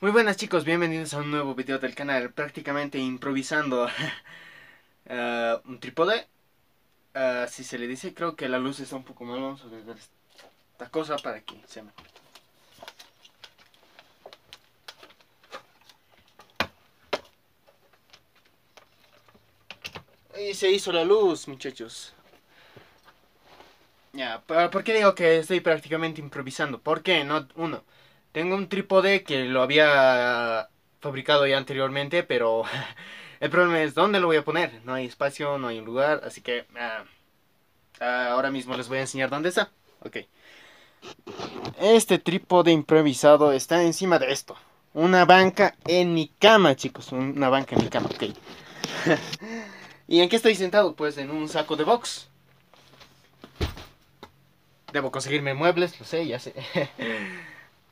Muy buenas chicos, bienvenidos a un nuevo video del canal, prácticamente improvisando ah, un trípode, ah, si se le dice, creo que la luz está un poco mal, vamos a ver esta cosa para aquí se Y se hizo la luz, muchachos. Ya, ¿por qué digo que estoy prácticamente improvisando? ¿Por qué? No, uno, tengo un trípode que lo había fabricado ya anteriormente, pero el problema es dónde lo voy a poner. No hay espacio, no hay un lugar, así que ah, ahora mismo les voy a enseñar dónde está. Ok. Este trípode improvisado está encima de esto. Una banca en mi cama, chicos. Una banca en mi cama, ok. ¿Y en qué estoy sentado? Pues en un saco de box. Debo conseguirme muebles, lo sé, ya sé.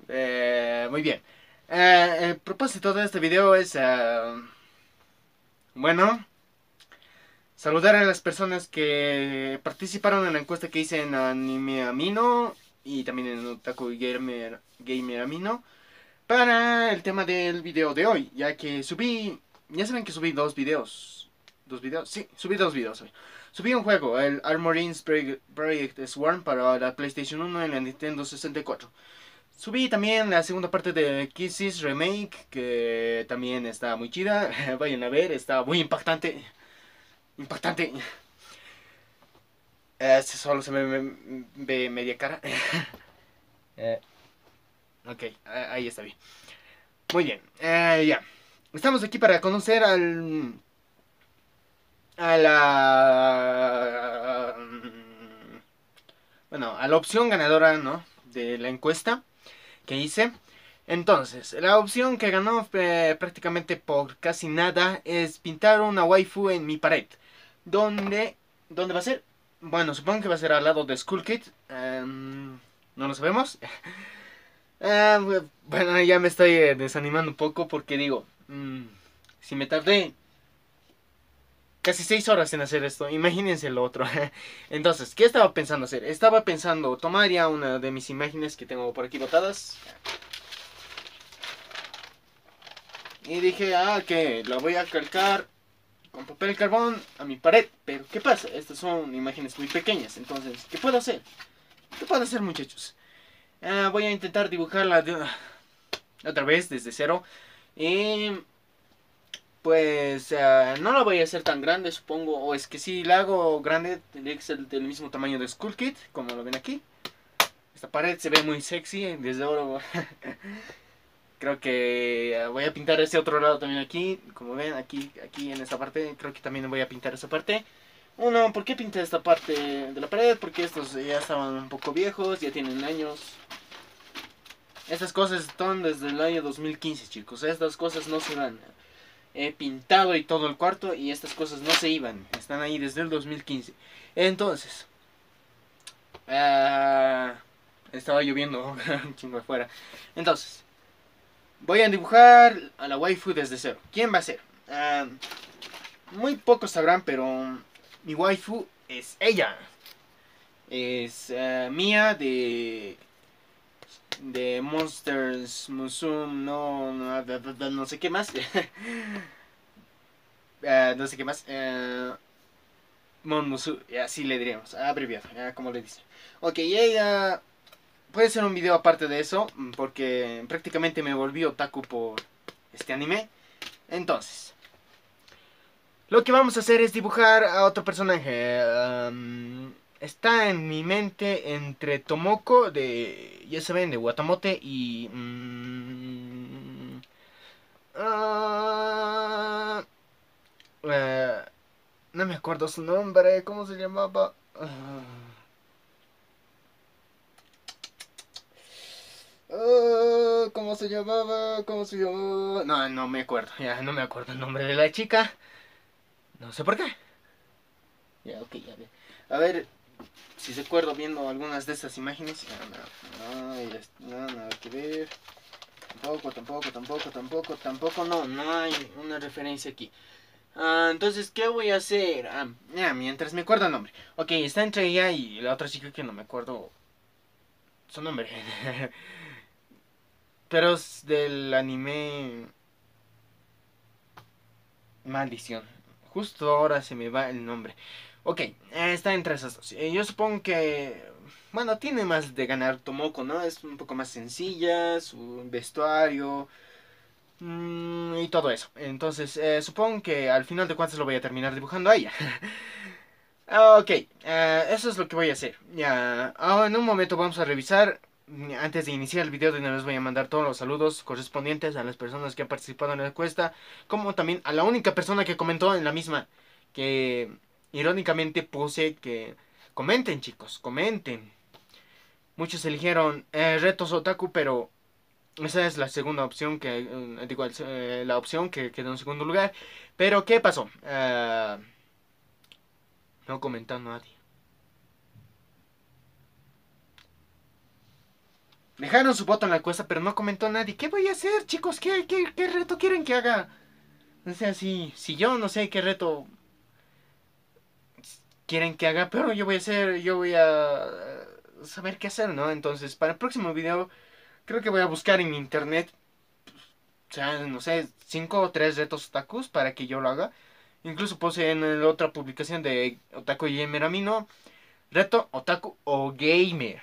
Eh, muy bien. Eh, el propósito de este video es... Eh, bueno... Saludar a las personas que participaron en la encuesta que hice en Anime Amino y también en Otaku Gamer, Gamer Amino para el tema del video de hoy, ya que subí, ya saben que subí dos videos, dos videos, sí, subí dos videos Subí un juego, el armorines Project Swarm para la PlayStation 1 y la Nintendo 64. Subí también la segunda parte de Kisses Remake, que también está muy chida. Vayan a ver, está muy impactante. Impactante. Eh, solo se me, ve media cara. eh, ok, eh, ahí está bien. Muy bien, eh, ya. Estamos aquí para conocer al. a la. Mm, bueno, a la opción ganadora, ¿no? De la encuesta que hice. Entonces, la opción que ganó eh, prácticamente por casi nada es pintar una waifu en mi pared. ¿Dónde, ¿Dónde va a ser? Bueno, supongo que va a ser al lado de Skull Kid. Em, no lo sabemos. Ah, bueno, ya me estoy eh, desanimando un poco porque digo, mm, si me tardé casi seis horas en hacer esto, imagínense lo otro. Entonces, ¿qué estaba pensando hacer? Estaba pensando tomar ya una de mis imágenes que tengo por aquí botadas. Y dije, ah, que la voy a calcar con papel carbón a mi pared. Pero, ¿qué pasa? Estas son imágenes muy pequeñas. Entonces, ¿qué puedo hacer? ¿Qué puedo hacer, muchachos? Ah, voy a intentar dibujarla otra vez, desde cero. Y pues eh, no la voy a hacer tan grande, supongo. O es que si la hago grande, tendría que ser del mismo tamaño de Skull Kit, como lo ven aquí. Esta pared se ve muy sexy, desde oro. creo que eh, voy a pintar este otro lado también aquí. Como ven, aquí, aquí en esta parte, creo que también voy a pintar esa parte. Uno, ¿por qué pinté esta parte de la pared? Porque estos ya estaban un poco viejos, ya tienen años. Estas cosas están desde el año 2015, chicos. Estas cosas no se dan. He pintado y todo el cuarto y estas cosas no se iban, están ahí desde el 2015. Entonces, ah, estaba lloviendo un chingo afuera. Entonces, voy a dibujar a la waifu desde cero. ¿Quién va a ser? Ah, muy pocos sabrán, pero mi waifu es ella. Es ah, mía de de Monsters, Musum, no, no, no, no sé qué más. no sé qué más. Eh, eh, Mon Musum, eh, así le diríamos, abreviado, como le dice Ok, ella puede ser un video aparte de eso, mm, porque prácticamente me volví otaku por este anime. Entonces, lo que vamos a hacer es dibujar a otro personaje. Em, está en mi mente entre Tomoko de, ya saben, de Guatamote y... Mm, ah, eh, no me acuerdo su nombre, ¿cómo se llamaba? Ah, ah, ¿Cómo se llamaba? ¿Cómo se llamaba? No, no me acuerdo, ya no me acuerdo el nombre de la chica. No sé por qué. Ya, ok, ya ve. A ver, si acuerdo viendo algunas de esas imágenes, no, no, nada que ver. Tampoco, tampoco, tampoco, tampoco, tampoco, no, no hay una referencia aquí. Ah, entonces, ¿qué voy a hacer? Ah, mientras me acuerdo el nombre. Ok, está entre ella y la otra chica que no me acuerdo su nombre. Pero es del anime Maldición. Justo ahora se me va el nombre. Ok, está entre esas dos. Eh, yo supongo que. Bueno, tiene más de ganar Tomoko, ¿no? Es un poco más sencilla, su vestuario. Mm, y todo eso. Entonces, eh, supongo que al final de cuentas lo voy a terminar dibujando a ella. ok, eh, eso es lo que voy a hacer. Ya, oh, en un momento vamos a revisar. Antes de iniciar el video, de una vez voy a mandar todos los saludos correspondientes a las personas que han participado en la encuesta, como también a la única persona que comentó en la misma. Que Irónicamente puse que... Comenten chicos, comenten. Muchos eligieron eh, retos otaku, pero esa es la segunda opción que... Mm, digo, eh, la opción que quedó en segundo lugar. Pero ¿qué pasó? Eh, no comentó nadie. Dejaron su voto en la cuesta, pero no comentó nadie. ¿Qué voy a hacer, chicos? ¿Qué, qué, reto quieren que haga? no sea, si, si yo no sé qué reto quieren que haga, pero yo voy a hacer, yo voy a eh, saber qué hacer, ¿no? Entonces, para el próximo video, creo que voy a buscar en internet, o sea, no sé, cinco o tres retos otakus para que yo lo haga. Incluso puse en la otra publicación de Otaku Gamer a mí, ¿no? Reto Otaku o Gamer.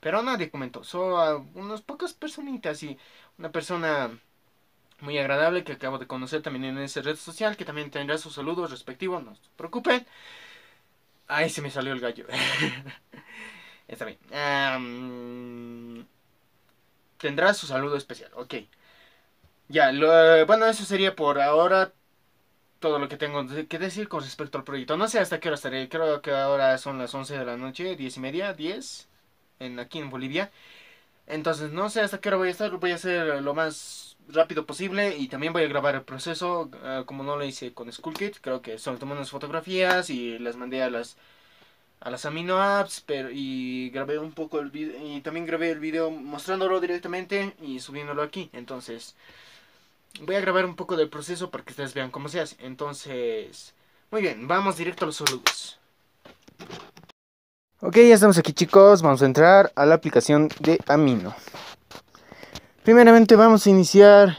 Pero nadie comentó, solo a unas pocas personitas y una persona muy agradable que acabo de conocer también en esa red social, que también tendrá sus saludos respectivos, no se preocupen. Ahí se me salió el gallo. Está bien. tendrá su saludo especial, ok. Ya, bueno, eso sería por ahora todo lo que tengo que decir con respecto al proyecto. No sé hasta qué hora estaré, creo que ahora son las 11 de la noche, 10 y media, 10, en, aquí en Bolivia. Entonces, no sé hasta qué hora voy a estar, voy a hacer lo más rápido posible y también voy a grabar el proceso ah, como no lo hice con Schoolkit creo que solo tomé unas fotografías y las mandé a las a las amino apps pero y grabé un poco el vídeo y también grabé el video mostrándolo directamente y subiéndolo aquí entonces voy a grabar un poco del proceso para que ustedes vean cómo se hace entonces muy bien vamos directo a los saludos ok ya estamos aquí chicos vamos a entrar a la aplicación de amino Primeramente vamos a iniciar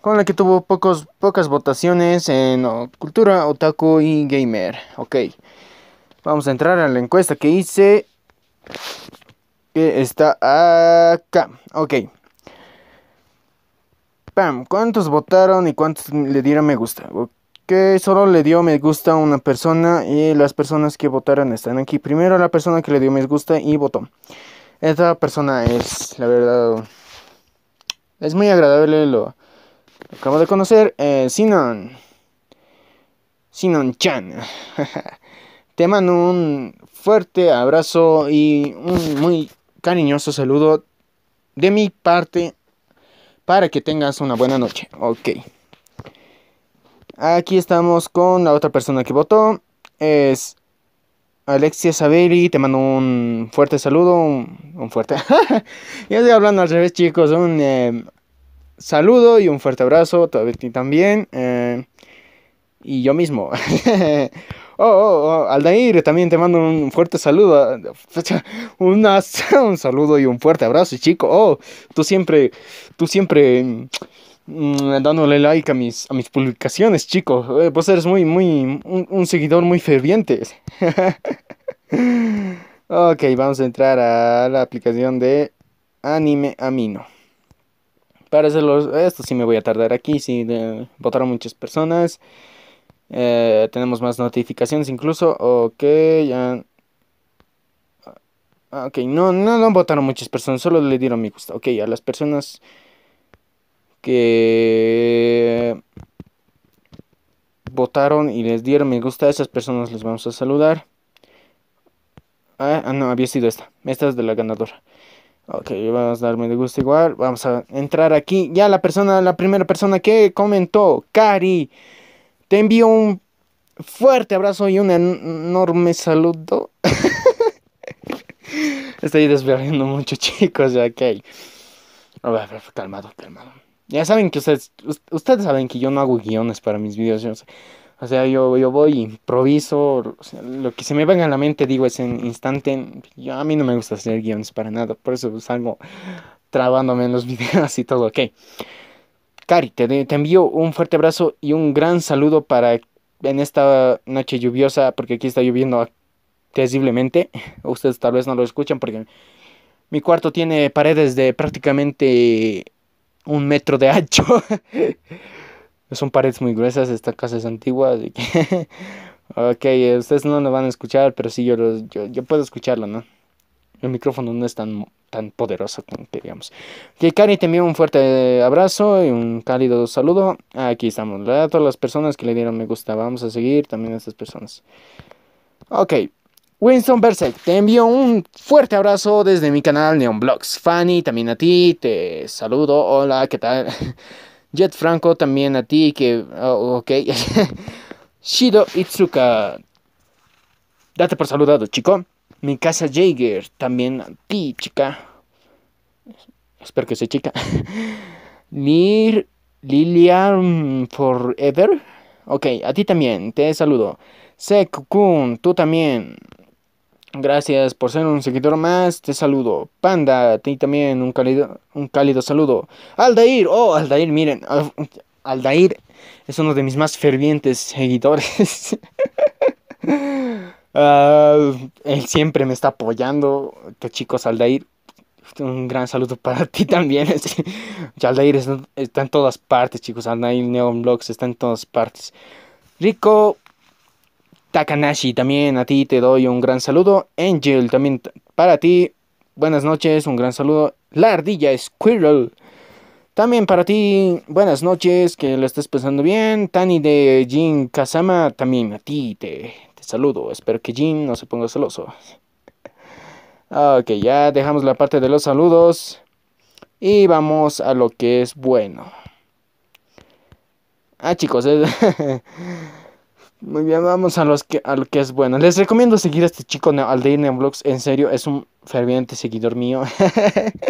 con la que tuvo pocos, pocas votaciones en cultura, otaku y gamer. Ok, vamos a entrar a la encuesta que hice, que está acá. Ok. Pam, ¿cuántos votaron y cuántos le dieron me gusta? Que solo le dio me gusta a una persona y las personas que votaron están aquí. Primero la persona que le dio me gusta y votó. Esta persona es, la verdad, es muy agradable, lo, acabo de conocer. Eh, Sinon. Sinon Chan. Te mando un fuerte abrazo y un muy cariñoso saludo de mi parte para que tengas una buena noche. Ok. Aquí estamos con la otra persona que votó. Es Alexia Sabelli, te mando un fuerte saludo, un, fuerte... ya estoy hablando al revés, chicos, un em, saludo y un fuerte abrazo a también. Em, y yo mismo. Oh, oh, oh, Aldair, también te mando un fuerte saludo. un saludo y un fuerte abrazo, chico. Oh, tú siempre, tú siempre Mm, dándole like a mis, a mis publicaciones, chicos. pues eh, vos eres muy, muy, un, seguidor muy ferviente. ok, vamos a entrar a la aplicación de Anime Amino. Para hacerlo, esto sí me voy a tardar aquí, sí, votaron muchas personas. Eh, tenemos más notificaciones incluso. Ok, ya. Ah, ok, no, no, no votaron muchas personas, solo le dieron mi gusta. Ok, a las personas que votaron y les dieron me gusta, a esas personas les vamos a saludar. Ah, ah no, había sido esta. Esta es de la ganadora. Ok, vamos a darme de gusta igual. Vamos a entrar aquí. Ya la persona, la primera persona que comentó, Cari. Te envío un fuerte abrazo y un enorme saludo. Estoy desviando mucho, chicos. Ok. A calmado, calmado. Ya saben que ustedes, ustedes saben que yo no hago guiones para mis videos. o sea, yo, yo voy, improviso, lo que se me venga a la mente digo es en instante. Yo, a mí no me gusta hacer guiones para nada, por eso salgo trabándome en los videos y todo, ok. Cari, te, te envío un fuerte abrazo y un gran saludo para en esta noche lluviosa, porque aquí está lloviendo terriblemente. Ustedes tal vez no lo escuchan porque mi cuarto tiene paredes de prácticamente un metro de ancho. Son paredes muy gruesas, esta casa es antigua, así que... ok, ustedes no lo van a escuchar, pero sí yo, yo, puedo escucharlo, ¿no? El micrófono no es tan, tan poderoso como queríamos. Que Cari te envío un fuerte abrazo y un cálido saludo. Aquí estamos, a todas las personas que le dieron me gusta, vamos a seguir también a estas personas. Ok. Winston Berserk, te envío un fuerte abrazo desde mi canal Neon Blogs. Fanny, también a ti, te saludo. Hola, ¿qué tal? Jet Franco, también a ti, que... Oh, ok. Shido Itsuka, date por saludado, chico. Mi casa Jaeger, también a ti, chica. Espero que sea chica. Mir Lilian Forever. Ok, a ti también, te saludo. Sekun tú también. Gracias por ser un seguidor más, te saludo. Panda, a ti también un cálido, un cálido saludo. Aldair, oh, Aldair, miren, ah, Aldair es uno de mis más fervientes seguidores. Ah, él siempre me está apoyando. Te chicos, Aldair, un gran saludo para ti también. Aldair está, en todas partes, chicos. Aldair Neon Blogs está en todas partes. Rico, Takanashi, también a ti te doy un gran saludo. Angel, también para ti, buenas noches, un gran saludo. La ardilla Squirrel. También para ti, buenas noches, que lo estés pensando bien. Tani de Jin Kazama, también a ti te, te saludo. Espero que Jin no se ponga celoso. Ok, ya dejamos la parte de los saludos. Y vamos a lo que es bueno. Ah, chicos, es... Muy bien, vamos a los que a lo que es bueno. Les recomiendo seguir a este chico de Vlogs. En serio, es un ferviente seguidor mío.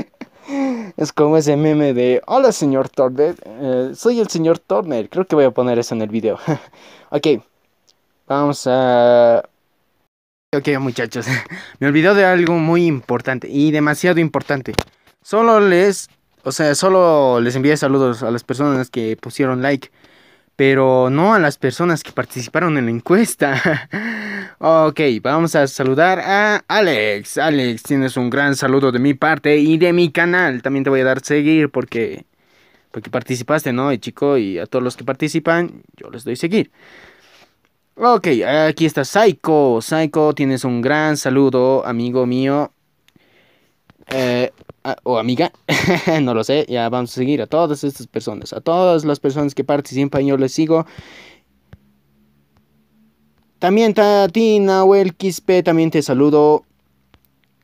es como ese meme de Hola señor Turner. Eh, soy el señor Turner. Creo que voy a poner eso en el video. ok. Vamos a. Ok, muchachos. Me olvidó de algo muy importante. Y demasiado importante. Solo les. O sea, solo les envié saludos a las personas que pusieron like pero no a las personas que participaron en la encuesta. ok, vamos a saludar a Alex. Alex, tienes un gran saludo de mi parte y de mi canal. También te voy a dar seguir porque, porque participaste, ¿no? Y chico, y a todos los que participan, yo les doy seguir. Ok, aquí está Psycho. Psycho, tienes un gran saludo, amigo mío. Eh, ah, o amiga, no lo sé, ya vamos a seguir a todas estas personas, a todas las personas que participan, yo les sigo. También a ti, Nahuel Quispe, también te saludo.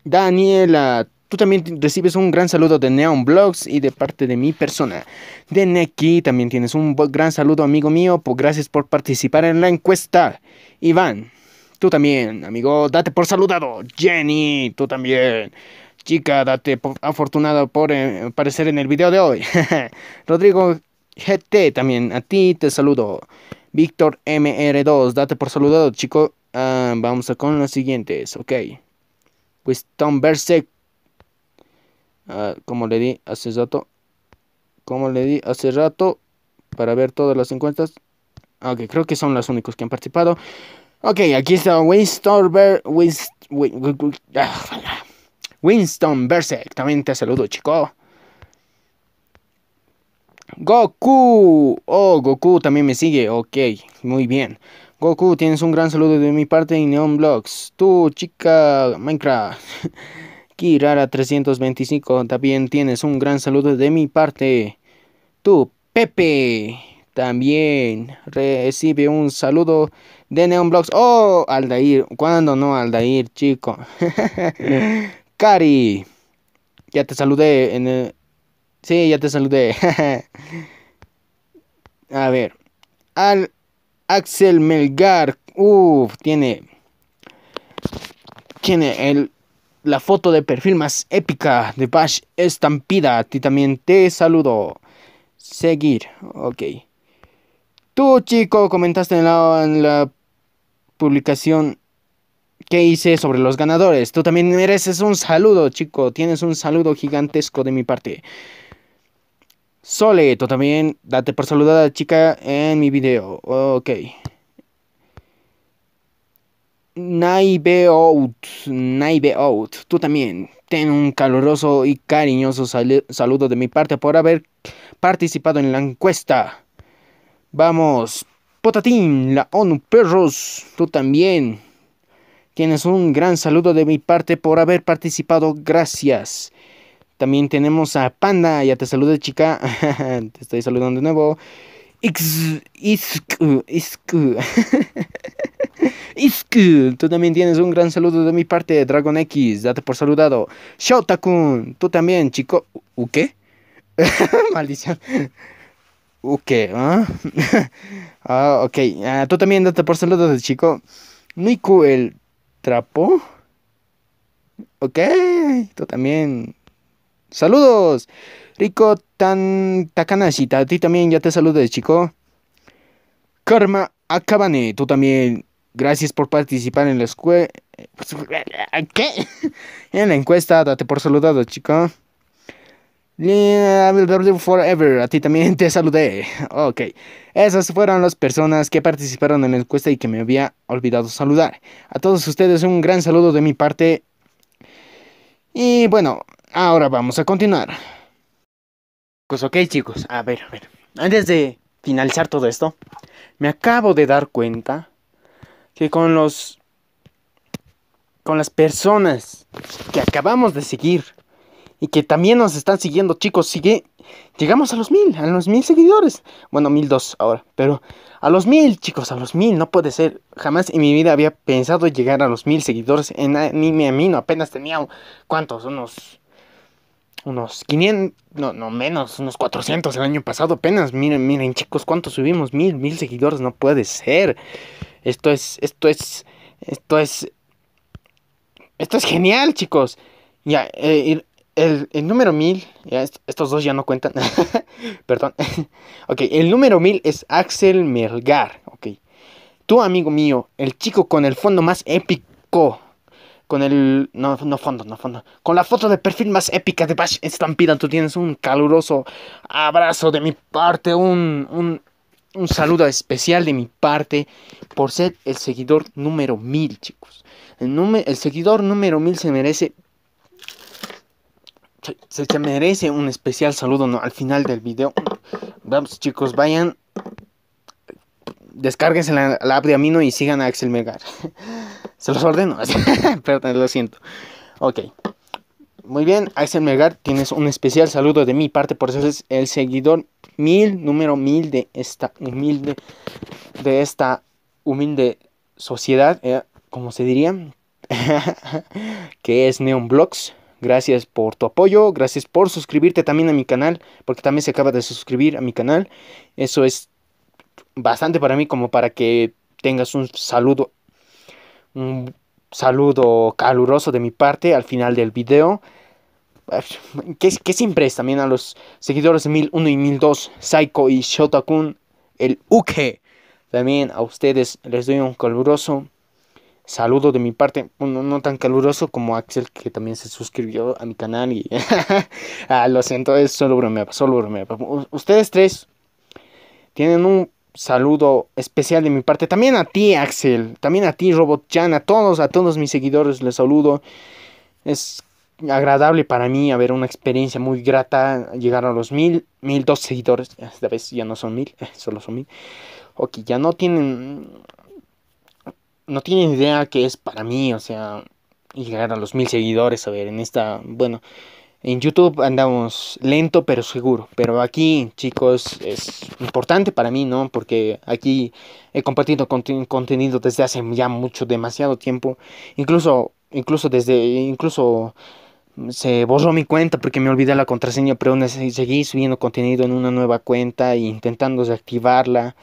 Daniela, tú también recibes un gran saludo de Neon Blogs y de parte de mi persona. De Neki también tienes un gran saludo, amigo mío. Pues gracias por participar en la encuesta. Iván, tú también, amigo, date por saludado. Jenny, tú también. Chica, date afortunado por eh, aparecer en el video de hoy. Rodrigo GT también, a ti te saludo. Víctor MR2, date por saludado, chico. Ah, vamos con las siguientes, ok. Winston pues Berserk. Ah, como le di hace rato. Como le di hace rato. Para ver todas las encuestas. Ah, ok, creo que son los únicos que han participado. Ok, aquí está Winston Berserk. Winston Berserk, también te saludo, chico. Goku. Oh, Goku también me sigue. Ok, muy bien. Goku, tienes un gran saludo de mi parte en Neon Blogs. Tú, chica Minecraft. Kirara325, también tienes un gran saludo de mi parte. Tú, Pepe, también recibe un saludo de Neon Blogs. Oh, Aldair. ¿Cuándo no, Aldair, chico? Cari. Ya te saludé. En el... Sí, ya te saludé. A ver. Al Axel Melgar. Uff, tiene. Tiene el, la foto de perfil más épica de Bash Estampida. A ti también te saludo. Seguir. Ok. Tú, chico, comentaste en la publicación ¿Qué hice sobre los ganadores. Tú también mereces un saludo, chico. Tienes un saludo gigantesco de mi parte. Sole, tú también date por saludada, chica, en mi video. Ok. Naive out, naive out. Tú también. Ten un caluroso y cariñoso saludo de mi parte por haber participado en la encuesta. Vamos, Potatín, la ONU Perros, tú también. Tienes un gran saludo de mi parte por haber participado. Gracias. También tenemos a Panda. Ya te saludé, chica. te estoy saludando de nuevo. Ix, isku, isku. Tú también tienes un gran saludo de mi parte, Dragon X. Date por saludado. Shotakun. Tú también, chico. ¿U qué? Maldición. ¿U qué? ¿Ah? Ah, ok. Ah, tú también date por saludado, chico. Niku, el trapo, Ok, tú también. Saludos. Rico Tan Takanashi, a ti también ya te saludes, chico. Karma Akabane, tú también. Gracias por participar en la escuela. ¿Qué? En la encuesta, date por saludado, chico. I will forever. A ti también te saludé. Ok. Esas fueron las personas que participaron en la encuesta y que me había olvidado saludar. A todos ustedes un gran saludo de mi parte. Y bueno, ahora vamos a continuar. Pues ok chicos, a ver, a ver. Antes de finalizar todo esto, me acabo de dar cuenta que con los... Con las personas que acabamos de seguir y que también nos están siguiendo, chicos. Sigue, llegamos a los mil, a los mil seguidores. Bueno, mil dos ahora, pero a los mil, chicos, a los mil, no puede ser. Jamás en mi vida había pensado llegar a los mil seguidores en anime amino. Apenas tenía, ¿cuántos? Unos. Unos 500, no, no menos, unos 400 el año pasado apenas. Miren, miren, chicos, ¿cuántos subimos? Mil, mil seguidores, no puede ser. Esto es, esto es, esto es, esto es genial, chicos. Ya, eh, el, número 1000, estos dos ya no cuentan, perdón. ok, el número 1000 es Axel Melgar, ok. Tu amigo mío, el chico con el fondo más épico, con el... No, no fondo, no fondo. Con la foto de perfil más épica de Bash Estampida, tú tienes un caluroso abrazo de mi parte, un, un, saludo especial de mi parte por ser el seguidor número 1000, chicos. El, el seguidor número 1000 se merece se, merece un especial saludo ¿no? al final del video. Vamos chicos, vayan, descárguense la, app de Amino y sigan a Axel Melgar. se los ordeno, perdón, lo siento. Ok. Muy bien, Axel Melgar, tienes un especial saludo de mi parte por ser el seguidor mil, número mil de esta humilde, de esta humilde sociedad, eh, como se diría, que es Neon Blocks. Gracias por tu apoyo, gracias por suscribirte también a mi canal, porque también se acaba de suscribir a mi canal. Eso es bastante para mí como para que tengas un saludo, un saludo caluroso de mi parte al final del video. Que, siempre es también a los seguidores de 1001 y 1002, Saiko y Shotokun, el Uke. También a ustedes les doy un caluroso saludo de mi parte, no tan caluroso como Axel, que también se suscribió a mi canal y... ah, lo siento, es solo bromeaba, solo bromeaba. Ustedes tres tienen un saludo especial de mi parte. También a ti, Axel, también a ti, Robotchan. a todos, a todos mis seguidores les saludo. Es agradable para mí, haber una experiencia muy grata, llegar a los mil, mil dos seguidores, esta vez ya no son mil, solo son mil, ok, ya no tienen no tienen idea que es para mí, o sea, llegar a los mil seguidores, a ver, en esta, bueno, en YouTube andamos lento pero seguro, pero aquí, chicos, es importante para mí, ¿no? Porque aquí he compartido contenido desde hace ya mucho, demasiado tiempo, incluso, incluso desde, incluso se borró mi cuenta porque me olvidé la contraseña, pero aún seguí subiendo contenido en una nueva cuenta e intentando desactivarla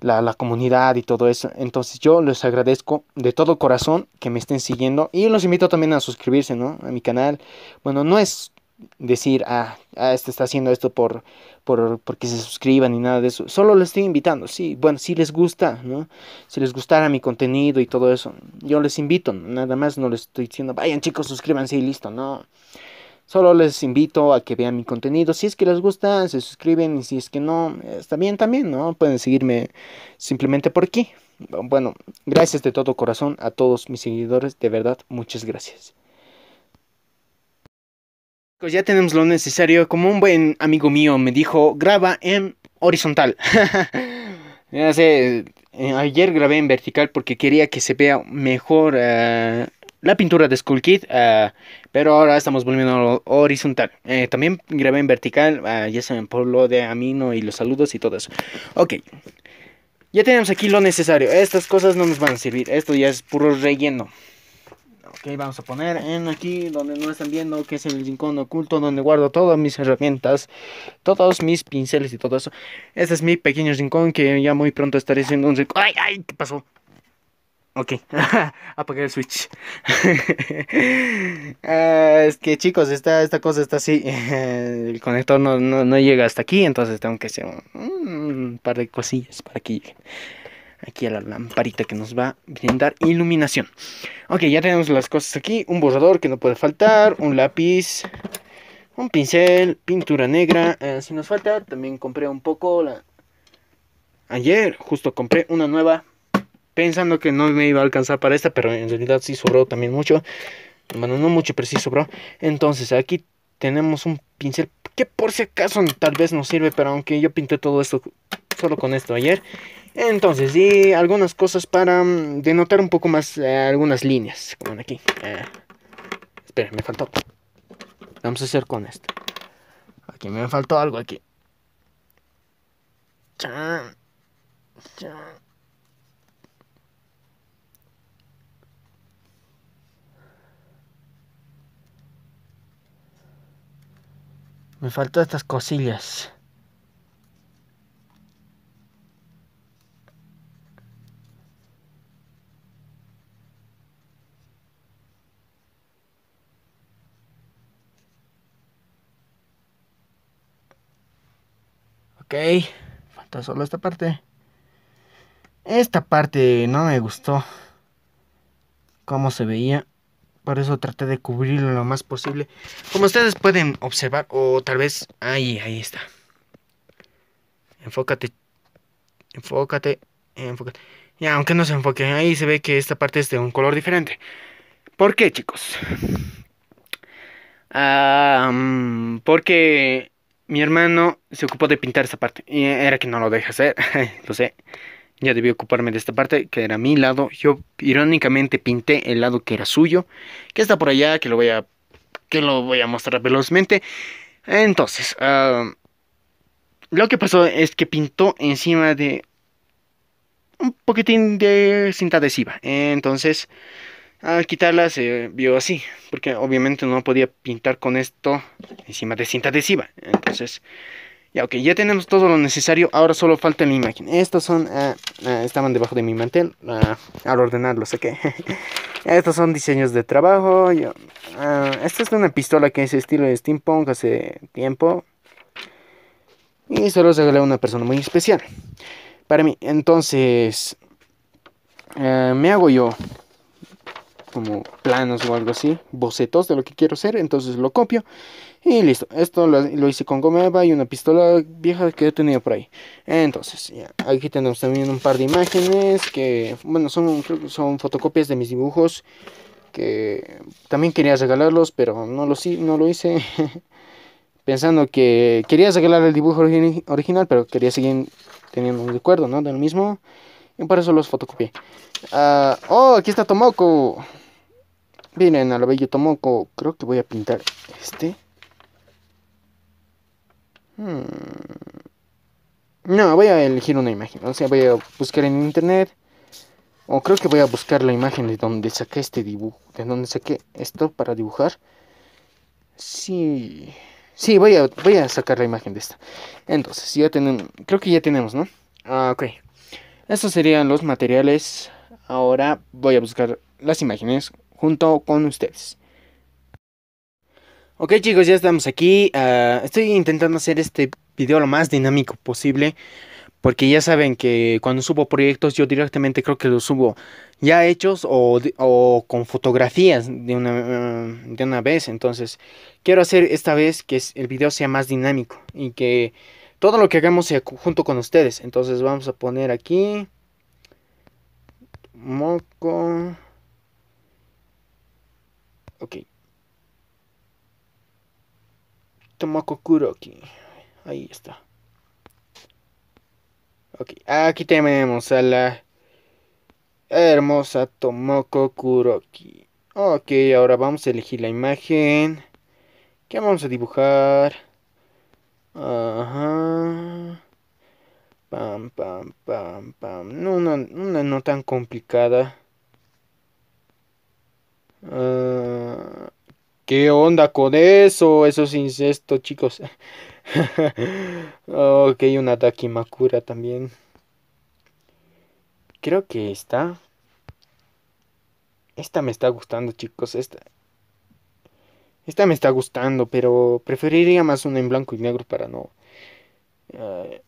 la, comunidad y todo eso. Entonces yo les agradezco de todo corazón que me estén siguiendo y los invito también a suscribirse, ¿no? A mi canal. Bueno, no es decir, ah, ah este está haciendo esto por, por, porque se suscriban y nada de eso. Solo les estoy invitando, sí, bueno, si les gusta, ¿no? Si les gustara mi contenido y todo eso, yo les invito, nada más no les estoy diciendo, vayan chicos, suscríbanse y listo, no. Solo les invito a que vean mi contenido. Si es que les gusta, se suscriben. Y si es que no, está bien también, ¿no? Pueden seguirme simplemente por aquí. Bueno, gracias de todo corazón a todos mis seguidores. De verdad, muchas gracias. Pues ya tenemos lo necesario. Como un buen amigo mío me dijo, graba en horizontal. ya eh, ayer grabé en vertical porque quería que se vea mejor eh, la pintura de Skull Kid, ah, pero ahora estamos volviendo a lo horizontal. Eh, también grabé en vertical, ah, ya saben, por lo de Amino y los saludos y todo eso. Ok, ya tenemos aquí lo necesario. Estas cosas no nos van a servir, esto ya es puro relleno. Ok, vamos a poner en aquí donde no están viendo, que es el rincón oculto donde guardo todas mis herramientas, todos mis pinceles y todo eso. Este es mi pequeño rincón que ya muy pronto estaré haciendo un rincón. ¡Ay, ay! ¿Qué pasó? Ok, apagué el switch. Ah, es que chicos, esta, esta cosa está así. El conector no, llega hasta aquí, entonces tengo que hacer un, par de cosillas para que llegue Aquí a la lamparita que nos va a brindar iluminación. Ok, ya tenemos las cosas aquí. Un borrador que no puede faltar. Un lápiz. Un pincel. Pintura negra. Eh, si nos falta, también compré un poco la... Ayer justo compré una nueva pensando que no me iba a alcanzar para esta, pero en realidad sí sobró también mucho. Bueno, no mucho, pero sí sobró. Entonces, aquí tenemos un pincel que por si acaso tal vez no sirve, pero aunque yo pinté todo esto solo con esto ayer. Entonces, y algunas cosas para mm, denotar un poco más eh, algunas líneas, como aquí. Eh, espera, me faltó. Vamos a hacer con esto. Aquí me faltó algo aquí. Me faltó estas cosillas. Ok, falta solo esta parte. Esta parte no me gustó. Cómo se veía. Por eso traté de cubrirlo lo más posible. Como ustedes pueden observar, o tal vez... Ahí, ahí está. Enfócate. Enfócate. Enfócate. Ya, aunque no se enfoque, ahí se ve que esta parte es de un color diferente. ¿Por qué, chicos? porque mi hermano se ocupó de pintar esta parte. Y era que no lo deja hacer, lo sé. Ya debí ocuparme de esta parte que era mi lado. Yo irónicamente pinté el lado que era suyo, que está por allá, que lo voy a, que lo voy a mostrar velozmente. Entonces, ah, lo que pasó es que pintó encima de un poquitín de cinta adhesiva. Entonces, al quitarla se vio así, porque obviamente no podía pintar con esto encima de cinta adhesiva. Entonces, ya, ok, ya tenemos todo lo necesario. Ahora solo falta la imagen. Estos son, ah, ah, estaban debajo de mi mantel. Ah, al al ordenarlos, ¿Qué? Estos son diseños de trabajo. esta es una pistola que es estilo de steampunk hace tiempo. Y solo se regalé a una persona muy especial. Para mí, entonces, eh, me hago yo como planos o algo así, bocetos de lo que quiero hacer, entonces lo copio y listo. Esto lo, hice con goma eva y una pistola vieja que he tenido por ahí. Entonces, aquí tenemos también un par de imágenes que, bueno, son, son fotocopias de mis dibujos que también quería regalarlos, pero no lo, no lo hice. Pensando que quería regalar el dibujo original, pero quería seguir teniendo un recuerdo, ¿no? De mismo. Y por eso los fotocopié. Ah, oh, aquí está Tomoko. Miren, a lo bello Tomo, creo que voy a pintar este. Hmm. No, voy a elegir una imagen. O sea, voy a buscar en internet. O creo que voy a buscar la imagen de donde saqué este dibujo. De donde saqué esto para dibujar. Sí. Sí, voy a, voy a sacar la imagen de esta. Entonces, ya tenemos. Creo que ya tenemos, ¿no? Ah, ok. Estos serían los materiales. Ahora voy a buscar las imágenes junto con ustedes. Ok chicos, ya estamos aquí. Ah, estoy intentando hacer este video lo más dinámico posible. Porque ya saben que cuando subo proyectos yo directamente creo que los subo ya hechos o, con fotografías de una, de una vez. Entonces quiero hacer esta vez que el video sea más dinámico y que todo lo que hagamos sea junto con ustedes. Entonces vamos a poner aquí moco Ok. Tomoko Kuroki. Ahí está. Ok, aquí tenemos a la hermosa Tomoko Kuroki. Ok, ahora vamos a elegir la imagen. ¿Qué vamos a dibujar? Ajá. Pam, pam, pam, pam. No, una no tan complicada. Ah, ¿Qué onda con eso? Eso es incesto, chicos. ok, una Dakimakura también. Creo que esta Esta me está gustando, chicos. Esta. Esta me está gustando, pero preferiría más una en blanco y negro para no. Eh,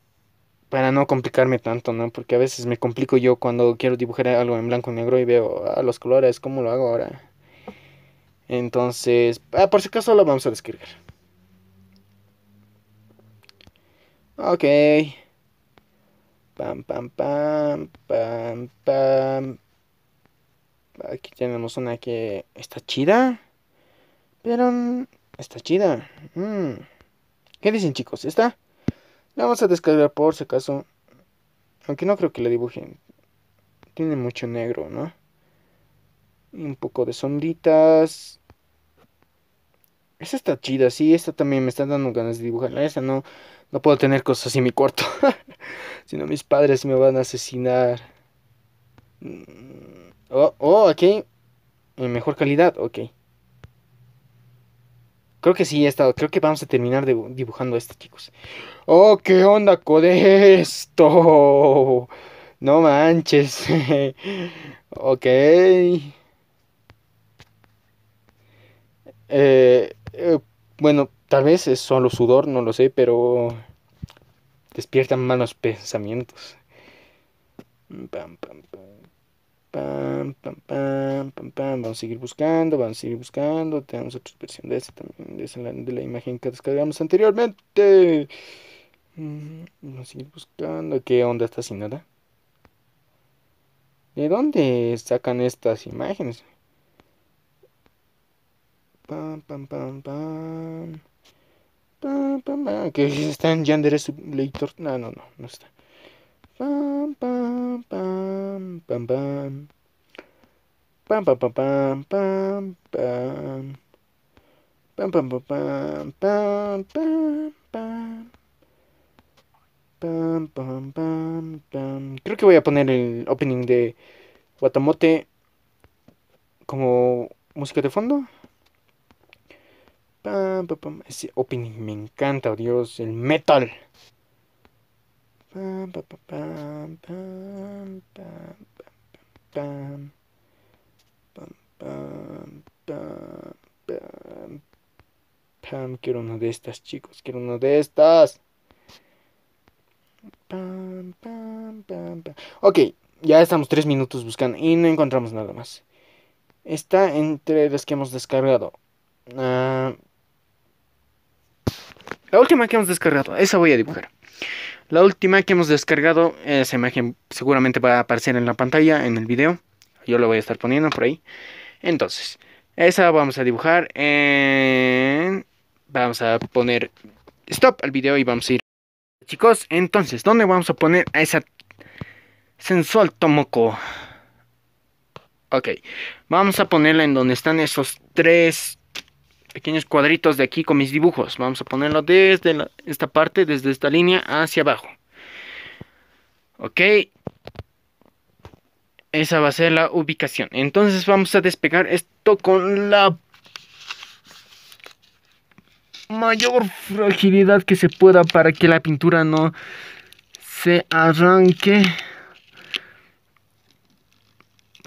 para no complicarme tanto, ¿no? Porque a veces me complico yo cuando quiero dibujar algo en blanco y negro y veo a ah, los colores, ¿cómo lo hago ahora? Entonces, ah, por si acaso la vamos a descargar. Ok. Pam, pam, pam, pam, pam. Aquí tenemos una que está chida. Pero está chida. Mm. ¿Qué dicen chicos? ¿Está? La vamos a descargar por si acaso. Aunque no creo que la dibujen. Tiene mucho negro, ¿no? Un poco de sombritas. Esa está chida, sí. Esta también me está dando ganas de dibujarla. Esa no. No puedo tener cosas en mi cuarto. si no, mis padres me van a asesinar. Mm, oh, oh, aquí En mejor calidad, ok. Creo que sí, estado creo que vamos a terminar de, dibujando esta, chicos. ¡Oh, qué onda con esto! No manches. ok. Eh, eh, bueno, tal vez es solo sudor, no lo sé, pero despiertan malos pensamientos. Vamos a seguir buscando, vamos a seguir buscando. Tenemos otra versión de esta también, de, de la imagen que descargamos anteriormente. Mm, vamos a seguir buscando. ¿Qué onda está sin nada? ¿De dónde sacan estas imágenes? Pam, pam, Que está en Yandere Sublator. No, no, no, no está. Pam, Creo que voy a poner el opening de Guatamote como música de fondo. Ese opening me encanta, oh Dios, el metal. Pam, Quiero una de estas, chicos, quiero una de estas. Pam, Ok, ya estamos tres minutos buscando y no encontramos nada más. Está entre las que hemos descargado. Ah... La última que hemos descargado, esa voy a dibujar. La última que hemos descargado, esa imagen seguramente va a aparecer en la pantalla, en el video. Yo lo voy a estar poniendo por ahí. Entonces, esa vamos a dibujar en... Vamos a poner stop al video y vamos a ir. Chicos, entonces, ¿dónde vamos a poner a esa sensual Tomoko? Ok, vamos a ponerla en donde están esos tres pequeños cuadritos de aquí con mis dibujos. Vamos a ponerlo desde esta parte, desde esta línea hacia abajo. Ok. Esa va a ser la ubicación. Entonces vamos a despegar esto con la mayor fragilidad que se pueda para que la pintura no se arranque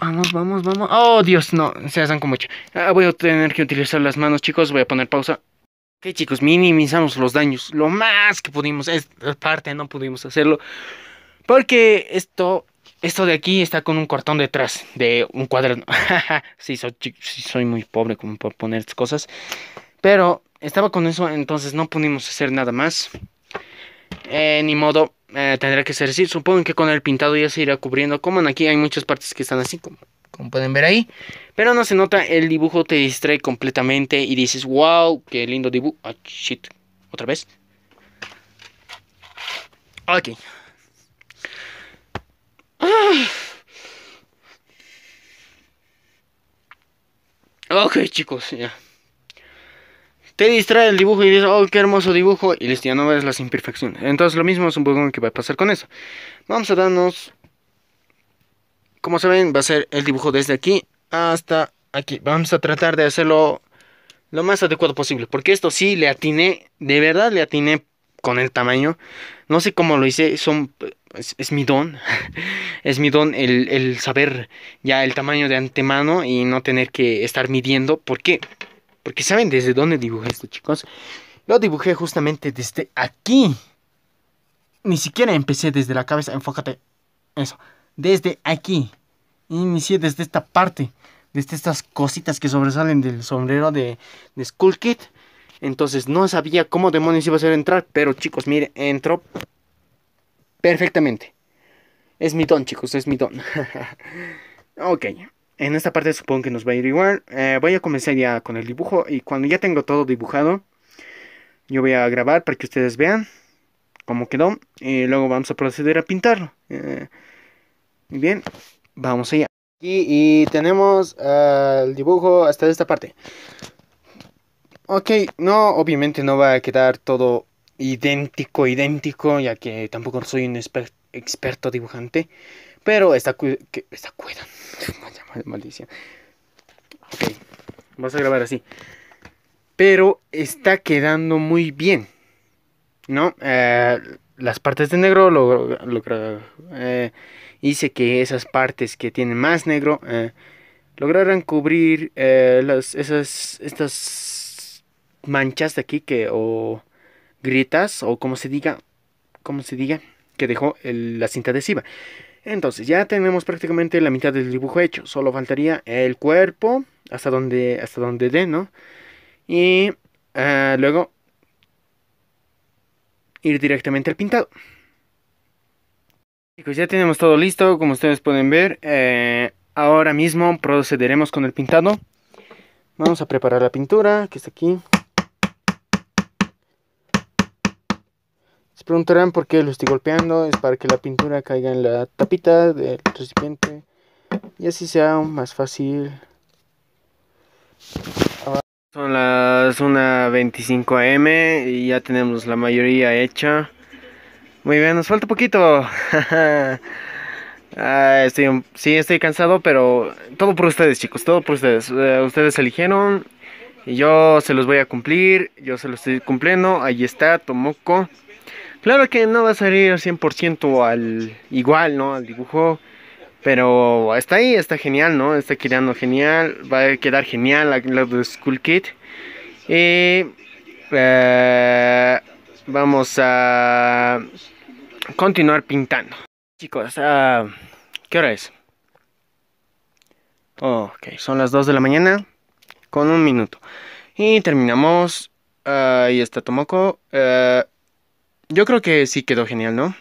Vamos, vamos, vamos. Oh, Dios, no, se hacen mucho. Ah, voy a tener que utilizar las manos, chicos. Voy a poner pausa. Ok, chicos, minimizamos los daños lo más que pudimos. Es parte no pudimos hacerlo. Porque esto, esto de aquí está con un cortón detrás de un cuaderno. sí, soy, soy muy pobre como por poner cosas. Pero estaba con eso, entonces no pudimos hacer nada más. Eh, ni modo. Eh, tendrá que ser así. Supongo que con el pintado ya se irá cubriendo. Como en aquí hay muchas partes que están así, como, como pueden ver ahí. Pero no se nota, el dibujo te distrae completamente y dices, wow, qué lindo dibujo. Ah, shit. Otra vez. Ok. Ah. Ok, chicos, ya te distrae el dibujo y dice oh, qué hermoso dibujo, y listo, ya no ves las imperfecciones. Entonces lo mismo es un bugón que va a pasar con eso. Vamos a darnos, como saben, va a ser el dibujo desde aquí hasta aquí. Vamos a tratar de hacerlo lo más adecuado posible, porque esto sí le atiné, de verdad le atiné con el tamaño. No sé cómo lo hice, son, es, mi don. es mi don el, el saber ya el tamaño de antemano y no tener que estar midiendo. ¿Por qué? Porque saben desde dónde dibujé esto, chicos. Lo dibujé justamente desde aquí. Ni siquiera empecé desde la cabeza, enfócate. Eso, desde aquí. Inicié desde esta parte, desde estas cositas que sobresalen del sombrero de, de Skull Kid. Entonces no sabía cómo demonios iba a ser entrar, pero chicos, mire, entró perfectamente. Es mi don, chicos, es mi don. ok. En esta parte supongo que nos va a ir igual. Eh, voy a comenzar ya con el dibujo y cuando ya tengo todo dibujado, yo voy a grabar para que ustedes vean cómo quedó y luego vamos a proceder a pintarlo. Muy eh, bien, vamos allá. Y, tenemos eh, el dibujo hasta esta parte. Ok, no, obviamente no va a quedar todo idéntico, idéntico, ya que tampoco soy un experto experto dibujante. Pero está maldición. Ok. Vas a grabar así. Pero está quedando muy bien. ¿No? Eh, las partes de negro lo, eh, hice que esas partes que tienen más negro eh, lograran cubrir las, esas estas manchas de aquí que o grietas o como se diga como se diga que dejó la cinta adhesiva. Entonces ya tenemos prácticamente la mitad del dibujo hecho. Solo faltaría el cuerpo hasta donde hasta donde dé, ¿no? Y ah, luego ir directamente al pintado. Chicos, pues ya tenemos todo listo, como ustedes pueden ver. Eh, ahora mismo procederemos con el pintado. Vamos a preparar la pintura que está aquí. preguntarán por qué lo estoy golpeando, es para que la pintura caiga en la tapita del recipiente y así sea más fácil. Son las 1.25 am y ya tenemos la mayoría hecha. Muy bien, nos falta poquito. si ah, estoy, sí, estoy cansado, pero todo por ustedes chicos, todo por ustedes. Eh, ustedes eligieron y yo se los voy a cumplir, yo se los estoy cumpliendo. Ahí está, Tomoko. Claro que no va a salir al 100% al igual, ¿no? Al dibujo. Pero está ahí, está genial, ¿no? Está quedando genial. Va a quedar genial la, de School kit. Y, eh, vamos a continuar pintando. Chicos, ah, ¿qué hora es? ok, son las 2 de la mañana con un minuto. Y terminamos. Ah, y ahí está Tomoko. Eh, yo creo que sí quedó genial, ¿no?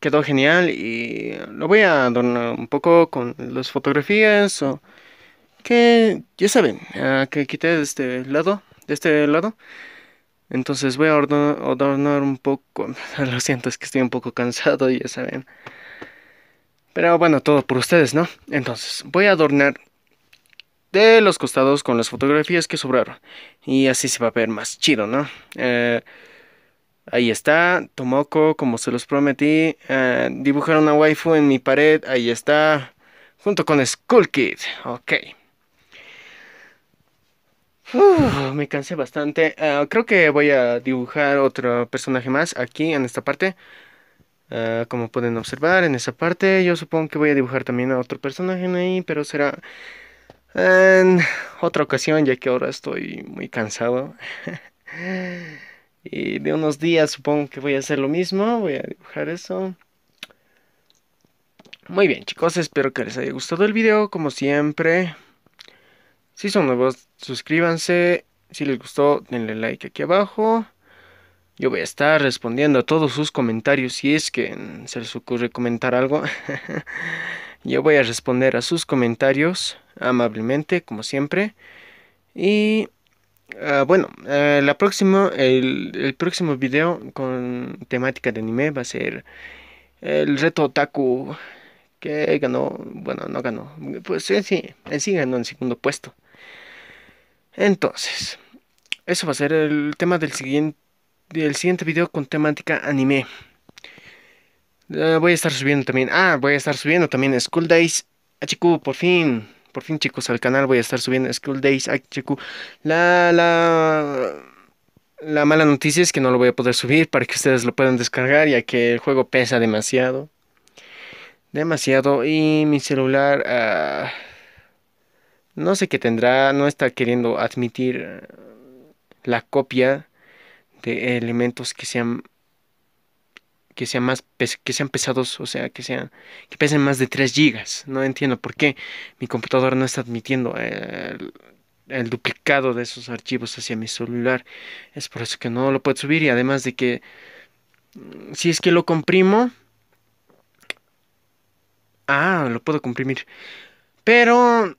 quedó genial y lo voy a adornar un poco con las fotografías o que ya saben, que quité de este lado, de este lado. Entonces voy a adornar, adornar un poco. lo siento, es que estoy un poco cansado, ya saben. Pero bueno, todo por ustedes, ¿no? Entonces, voy a adornar de los costados con las fotografías que sobraron. Y así se va a ver más chido, ¿no? Eh, Ahí está, Tomoko, como se los prometí. Eh, dibujaron dibujar una waifu en mi pared, ahí está. Junto con Skull Kid, ok. me cansé bastante. Eh, creo que voy a dibujar otro personaje más aquí en esta parte. Eh, como pueden observar en esa parte, yo supongo que voy a dibujar también a otro personaje ahí, pero será en otra ocasión, ya que ahora estoy muy cansado. Y de unos días supongo que voy a hacer lo mismo. Voy a dibujar eso. Muy bien chicos, espero que les haya gustado el video. Como siempre, si son nuevos, suscríbanse. Si les gustó, denle like aquí abajo. Yo voy a estar respondiendo a todos sus comentarios. Si es que se les ocurre comentar algo. Yo voy a responder a sus comentarios amablemente, como siempre. Y Ah, bueno, eh, la próxima, el, próximo video con temática de anime va a ser el reto otaku que ganó, bueno, no ganó, pues sí, en sí ganó en segundo puesto. Entonces, eso va a ser el tema del siguiente, del siguiente video con temática anime. Eh, voy a estar subiendo también, ah, voy a estar subiendo también School Days HQ, ah, por fin por fin, chicos, al canal. Voy a estar subiendo School Days HQ. La, la, la mala noticia es que no lo voy a poder subir para que ustedes lo puedan descargar, ya que el juego pesa demasiado. Demasiado. Y mi celular... Ah, no sé qué tendrá, no está queriendo admitir la copia de elementos que sean que sean más que sean pesados, o sea, que sean que pesen más de 3 gigas. No entiendo por qué mi computadora no está admitiendo el, el duplicado de esos archivos hacia mi celular. Es por eso que no lo puedo subir y además de que mm, si es que lo comprimo ah, lo puedo comprimir. Pero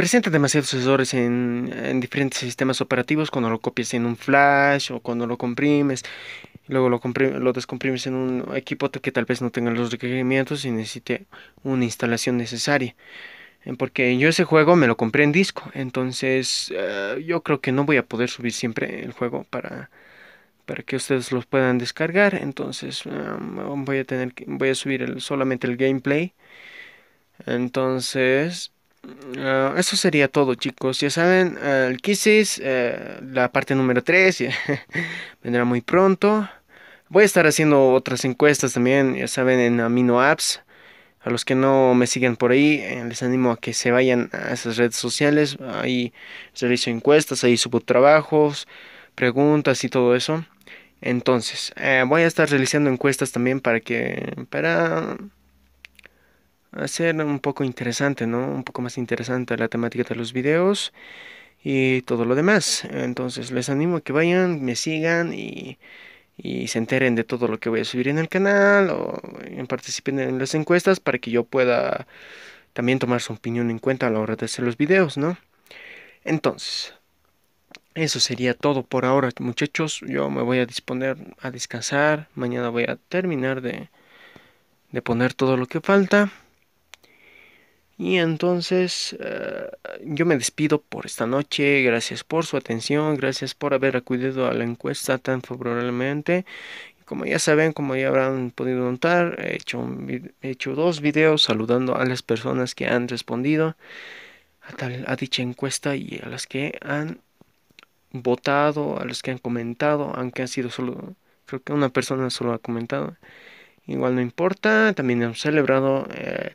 presenta demasiados errores en, diferentes sistemas operativos cuando lo copias en un flash o cuando lo comprimes. Luego lo, descomprimes en un equipo que tal vez no tenga los requerimientos y necesite una instalación necesaria. Eh, porque yo ese juego me lo compré en disco. Entonces eh, yo creo que no voy a poder subir siempre el juego para, para que ustedes lo puedan descargar. Entonces em, voy, a tener voy a subir solamente el gameplay. Entonces Ah, eso sería todo chicos, ya saben, ah, el KISIS eh, la parte número 3 vendrá muy pronto. Voy a estar haciendo otras encuestas también, ya saben, en Amino Apps. A los que no me siguen por ahí, eh, les animo a que se vayan a esas redes sociales. Ahí realizo encuestas, ahí subo trabajos, preguntas y todo eso. Entonces, eh, voy a estar realizando encuestas también para que... para hacer un poco interesante, ¿no? Un poco más interesante la temática de los videos y todo lo demás. Entonces les animo a que vayan, me sigan y, y se enteren de todo lo que voy a subir en el canal o participen en las encuestas para que yo pueda también tomar su opinión en cuenta a la hora de hacer los videos, ¿no? Entonces, eso sería todo por ahora, muchachos. Yo me voy a disponer a descansar. Mañana voy a terminar de, de poner todo lo que falta. Y entonces eh, yo me despido por esta noche. Gracias por su atención. Gracias por haber acudido a la encuesta tan favorablemente. Como ya saben, como ya habrán podido notar, he hecho, he hecho dos videos saludando a las personas que han respondido a, tal, a dicha encuesta y a las que han votado, a las que han comentado, aunque ha sido solo, creo que una persona solo ha comentado. Igual no importa, también hemos celebrado... Eh,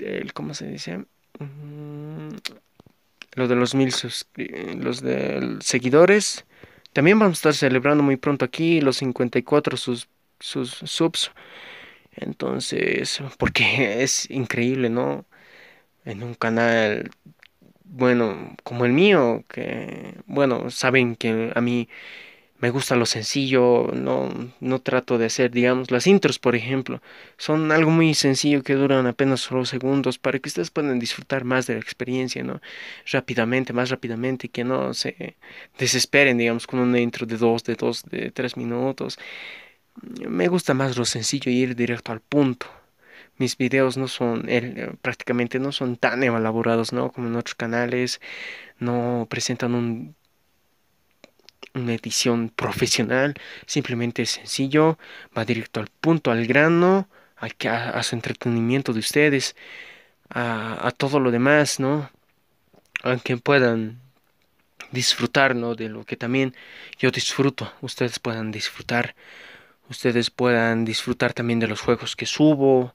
el, ¿cómo se dice? Mm, los de los mil eh, los de seguidores. También vamos a estar celebrando muy pronto aquí los 54 sus, sus subs. Entonces, porque es increíble, ¿no? En un canal, bueno, como el mío, que, bueno, saben que a mí me gusta lo sencillo, no, no trato de hacer, digamos, las intros, por ejemplo, son algo muy sencillo que duran apenas unos segundos para que ustedes puedan disfrutar más de la experiencia, ¿no? Rápidamente, más rápidamente, que no se desesperen, digamos, con un intro de dos, de dos, de tres minutos. Me gusta más lo sencillo y ir directo al punto. Mis videos no son, eh, prácticamente no son tan elaborados, ¿no? Como en otros canales, no presentan un una edición profesional, simplemente sencillo, va directo al punto, al grano, a, su entretenimiento de ustedes, a, todo lo demás, ¿no? Aunque puedan disfrutar, ¿no? De lo que también yo disfruto, ustedes puedan disfrutar, ustedes puedan disfrutar también de los juegos que subo,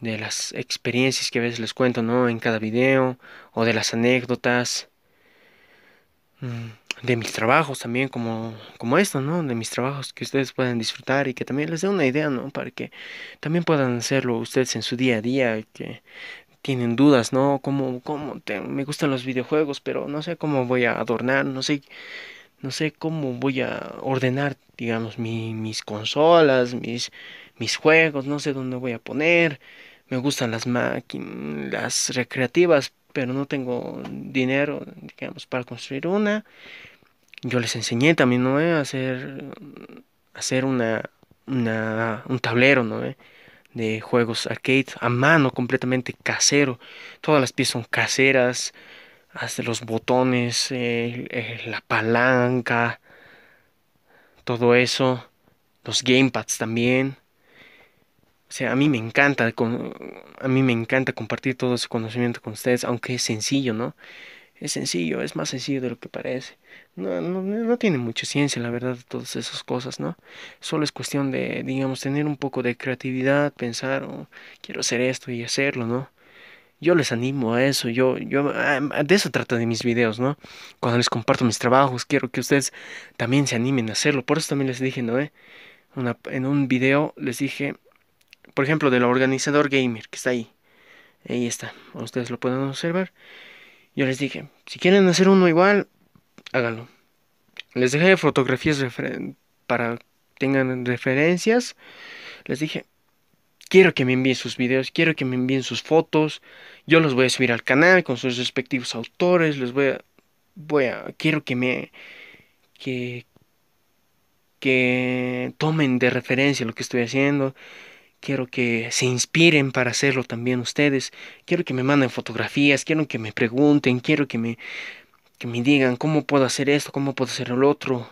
de las experiencias que a veces les cuento, ¿no? En cada video, o de las anécdotas. Mm de mis trabajos también como, como esto, ¿no? De mis trabajos que ustedes puedan disfrutar y que también les dé una idea, ¿no? Para que también puedan hacerlo ustedes en su día a día, que tienen dudas, ¿no? Como, como me gustan los videojuegos, pero no sé cómo voy a adornar, no sé, no sé cómo voy a ordenar, digamos, mis consolas, mis, mis juegos, no sé dónde voy a poner. Me gustan las máquinas, las recreativas, pero no tengo dinero, digamos, para construir una. Yo les enseñé también, A eh, hacer, hacer una, un tablero, eh, De juegos arcade a mano, completamente casero. Todas las piezas son caseras, hasta los botones, la palanca, todo eso. Los gamepads también. O sea, a mí me encanta, a mí me encanta compartir todo ese conocimiento con ustedes, aunque es sencillo, ¿no? Es sencillo, es más sencillo de lo que parece. No, no, tiene mucha ciencia, la verdad, todas esas cosas, ¿no? Solo es cuestión de, digamos, tener un poco de creatividad, pensar, oh, quiero hacer esto y hacerlo, ¿no? Yo les animo a eso, yo, yo, ah, de eso trata de mis videos, ¿no? Cuando les comparto mis trabajos, quiero que ustedes también se animen a hacerlo. Por eso también les dije, ¿no? Eh, en un video les dije, por ejemplo, del organizador gamer que está ahí. Ahí está, ustedes lo pueden observar. Yo les dije, si quieren hacer uno igual, háganlo. Les dejé fotografías para que tengan referencias. Les dije, quiero que me envíen sus videos, quiero que me envíen sus fotos. Yo los voy a subir al canal con sus respectivos autores. Les voy a, voy a, quiero que me, que, que tomen de referencia lo que estoy haciendo quiero que se inspiren para hacerlo también ustedes, quiero que me manden fotografías, quiero que me pregunten, quiero que me, que me digan cómo puedo hacer esto, cómo puedo hacer el otro.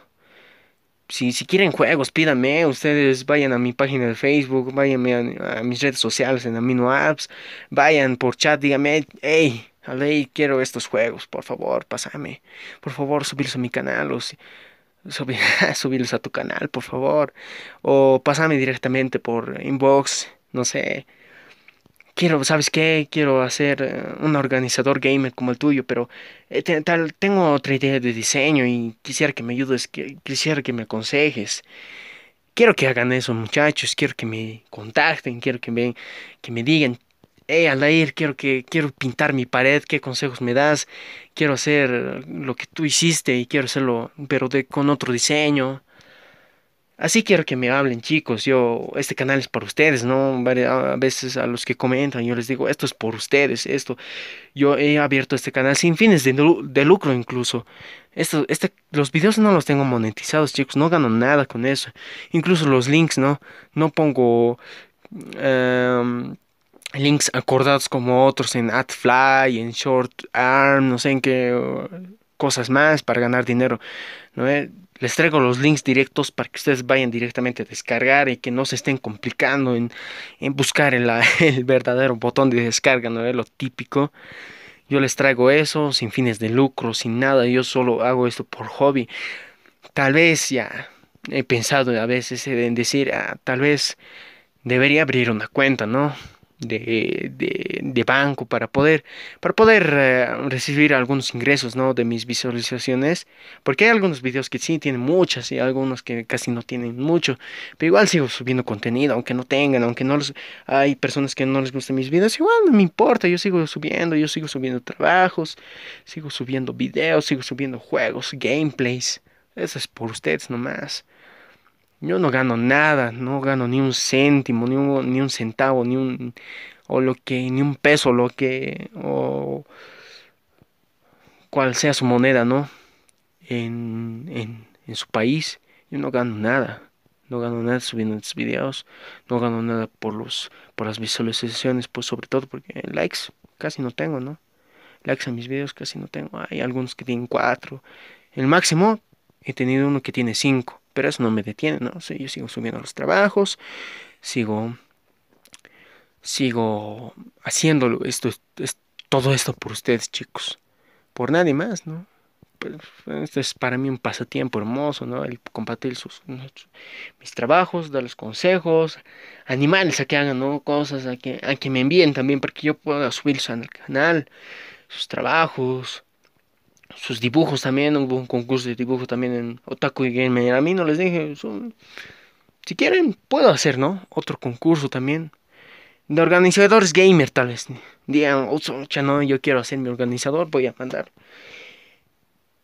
Si, si quieren juegos, pídanme, ustedes vayan a mi página de Facebook, vayan a, mis redes sociales en Amino Apps, vayan por chat, díganme, hey, Ale, quiero estos juegos, por favor, pásame, por favor, subirse a mi canal. O si, Subir, subirlos a tu canal, por favor. O pásame directamente por inbox, no sé. Quiero, ¿sabes qué? Quiero hacer eh, un organizador gamer como el tuyo, pero eh, tal, tengo otra idea de diseño y quisiera que me ayudes, quisiera que me aconsejes. Quiero que hagan eso, muchachos. Quiero que me contacten, quiero que me, que me digan hey Aldair, quiero que quiero pintar mi pared, ¿qué consejos me das? Quiero hacer lo que tú hiciste y quiero hacerlo, pero con otro diseño. Así quiero que me hablen, chicos. Yo, este canal es para ustedes, ¿no? A veces a los que comentan, yo les digo, esto es por ustedes, esto. Yo he abierto este canal sin fines de, de lucro incluso. Esto, este, los videos no los tengo monetizados, chicos. No gano nada con eso. Incluso los links, ¿no? No pongo... Em, links acordados como otros en AdFly, en ShortArm, no sé en qué cosas más para ganar dinero. ¿no? Eh, les traigo los links directos para que ustedes vayan directamente a descargar y que no se estén complicando en, buscar el, verdadero botón de descarga, ¿no? Eh, lo típico. Yo les traigo eso sin fines de lucro, sin nada. Yo solo hago esto por hobby. Tal vez ya he pensado a veces en decir, ah, tal vez debería abrir una cuenta, ¿no? de, banco para poder, para poder eh, recibir algunos ingresos ¿no? de mis visualizaciones. Porque hay algunos videos que sí tienen muchas y algunos que casi no tienen mucho. Pero igual sigo subiendo contenido, aunque no tengan, aunque no los, hay personas que no les gustan mis videos. Igual no me importa, yo sigo subiendo, yo sigo subiendo trabajos, sigo subiendo videos, sigo subiendo juegos, gameplays. Eso es por ustedes nomás yo no gano nada, no gano ni un céntimo, ni un, ni un centavo, ni un o lo que ni un peso, lo que o cual sea su moneda, ¿no? En, su país, yo no gano nada. No gano nada subiendo estos videos, no gano nada por los por las visualizaciones, pues sobre todo porque likes casi no tengo, ¿no? Likes a mis videos casi no tengo. Hay algunos que tienen cuatro. El máximo he tenido uno que tiene cinco pero eso no me detiene, ¿no? yo sigo subiendo los trabajos, sigo, sigo haciéndolo. Esto es, todo esto por ustedes, chicos. Por nadie más, ¿no? Pues, esto es para mí un pasatiempo hermoso, ¿no? El compartir sus, mis trabajos, dar los consejos, animales a que hagan ¿no? cosas, a que, que me envíen también para que yo pueda subir al canal, sus trabajos, sus dibujos también, hubo un concurso de dibujo también en Otaku y Game. A mí no les dije, son... si quieren, puedo hacer, ¿no? Otro concurso también. De organizadores gamer, tales vez. Digan, oh, no, yo quiero hacer mi organizador, voy a mandar.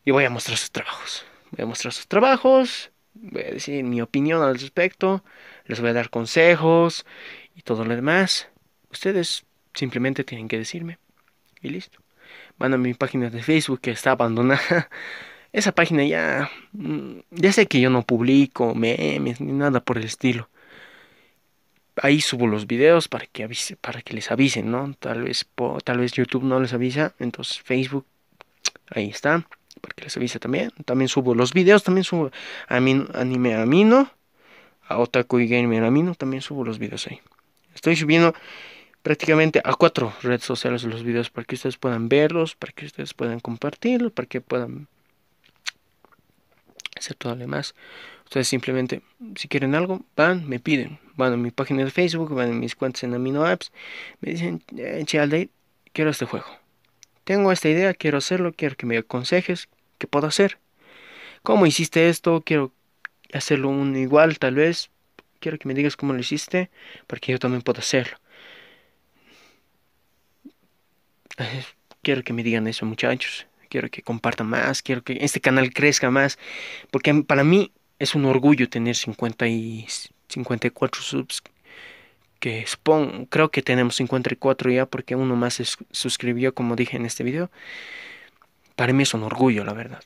Y voy a mostrar sus trabajos. Voy a mostrar sus trabajos, voy a decir mi opinión al respecto, les voy a dar consejos y todo lo demás. Ustedes simplemente tienen que decirme. Y listo van a mi página de Facebook que está abandonada. Esa página ya, mm, ya sé que yo no publico memes ni nada por el estilo. Ahí subo los videos para que avise, para que les avisen, ¿no? Tal vez, tal vez YouTube no les avisa, entonces Facebook, ahí está, para que les avise también. También subo los videos, también subo a anime a mí, ¿no? a Otaku y Gamer Amino, también subo los videos ahí. Estoy subiendo prácticamente a cuatro redes sociales los videos para que ustedes puedan verlos, para que ustedes puedan compartirlos, para que puedan hacer todo lo demás. Ustedes simplemente, si quieren algo, van, me piden. Van a mi página de Facebook, van a mis cuentas en Amino Apps, me dicen, eh, quiero este juego. Tengo esta idea, quiero hacerlo, quiero que me aconsejes qué puedo hacer. ¿Cómo hiciste esto? Quiero hacerlo un igual, tal vez. Quiero que me digas cómo lo hiciste, para que yo también pueda hacerlo. Quiero que me digan eso muchachos, quiero que compartan más, quiero que este canal crezca más, porque para mí es un orgullo tener 50 y 54 subs que supongo, creo que tenemos 54 ya porque uno más se suscribió como dije en este video. Para mí es un orgullo, la verdad.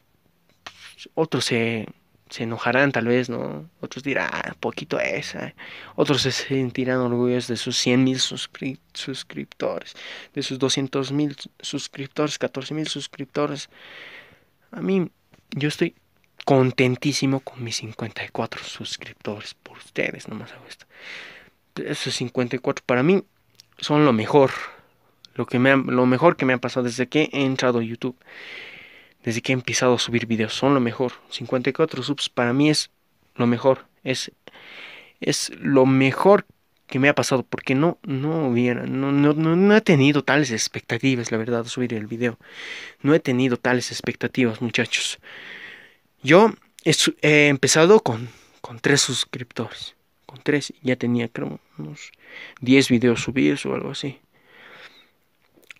Otros se se enojarán tal vez, ¿no? Otros dirán, ah, poquito esa. Otros se sentirán orgullosos de sus 100 mil suscriptores, de sus 200 mil suscriptores, 14 mil suscriptores. A mí, yo estoy contentísimo con mis 54 suscriptores por ustedes, nomás hago esto. Esos 54 para mí son lo mejor, lo, que me lo mejor que me ha pasado desde que he entrado a YouTube desde que he empezado a subir videos. Son lo mejor. 54 subs para mí es lo mejor. Es, es lo mejor que me ha pasado. Porque no, no hubiera, no, no, he tenido tales expectativas, la verdad, subir el video. No he tenido tales expectativas, muchachos. Yo he, empezado con, con tres suscriptores. Con tres, ya tenía creo unos 10 videos subidos o algo así.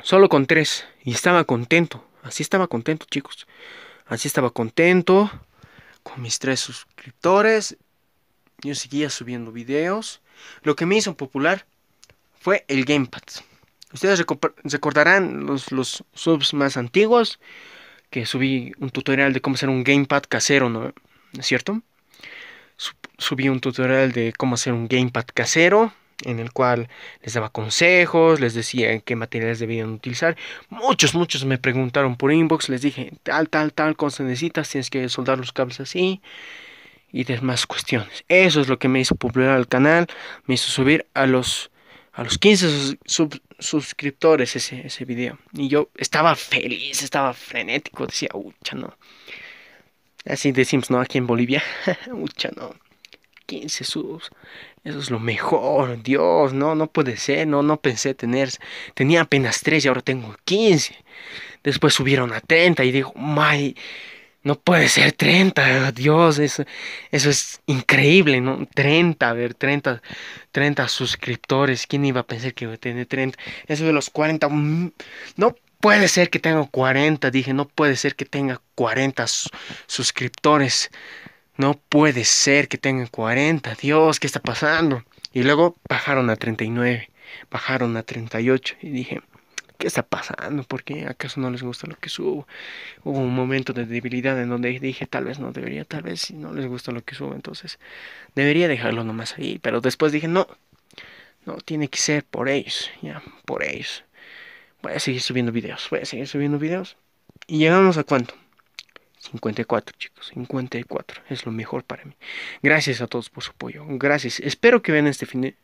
Solo con tres. Y estaba contento Así estaba contento, chicos. Así estaba contento con mis tres suscriptores. Yo seguía subiendo videos. Lo que me hizo popular fue el Gamepad. Ustedes recordarán los, los subs más antiguos que subí un tutorial de cómo hacer un gamepad casero, ¿no es cierto? Subí un tutorial de cómo hacer un gamepad casero en el cual les daba consejos, les decía qué materiales debían utilizar. Muchos, muchos me preguntaron por inbox, les dije tal, tal, tal cosa necesitas, tienes que soldar los cables así y demás cuestiones. Eso es lo que me hizo popular al canal, me hizo subir a los, a los 15 suscriptores ese, ese video. Y yo estaba feliz, estaba frenético, decía, ucha no. Así decimos, ¿no? Aquí en Bolivia, ucha no. 15 subs. Eso es lo mejor. Dios, no, no puede ser. No, no pensé tener. Tenía apenas 3 y ahora tengo 15. Después subieron a 30 y digo, my, no puede ser 30. Dios, eso, eso es increíble, ¿no? 30, a ver, 30, 30 suscriptores. ¿Quién iba a pensar que iba a tener 30? Eso de los 40, mm, no puede ser que tenga 40, dije, no puede ser que tenga 40 suscriptores. No puede ser que tengan 40, Dios, ¿qué está pasando? Y luego bajaron a 39, bajaron a 38 y dije, ¿qué está pasando? ¿Por qué acaso no les gusta lo que subo? Hubo un momento de debilidad en donde dije, tal vez no debería, tal vez si no les gusta lo que subo, entonces debería dejarlo nomás ahí. Pero después dije, no, no, tiene que ser por ellos, ya, por ellos. Voy a seguir subiendo videos, voy a seguir subiendo videos. ¿Y llegamos a cuánto? 54 chicos, 54 es lo mejor para mí. Gracias a todos por su apoyo, gracias. Espero que vean este fin